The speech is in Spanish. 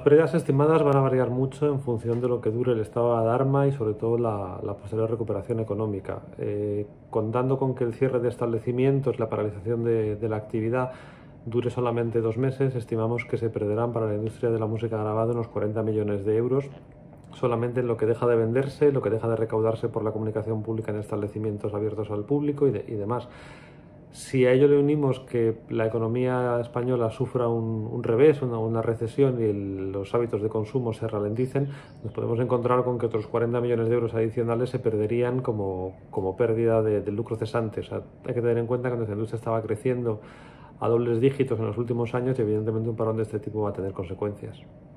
Las pérdidas estimadas van a variar mucho en función de lo que dure el estado de alarma y sobre todo la, posterior recuperación económica. Eh, contando con que el cierre de establecimientos, la paralización de, la actividad dure solamente dos meses, estimamos que se perderán para la industria de la música grabada unos 40 millones de euros solamente en lo que deja de venderse, lo que deja de recaudarse por la comunicación pública en establecimientos abiertos al público y demás. Si a ello le unimos que la economía española sufra un, revés, una, recesión y los hábitos de consumo se ralenticen, nos podemos encontrar con que otros 40 millones de euros adicionales se perderían como, pérdida de, lucro cesante. hay que tener en cuenta que nuestra industria estaba creciendo a dobles dígitos en los últimos años y evidentemente un parón de este tipo va a tener consecuencias.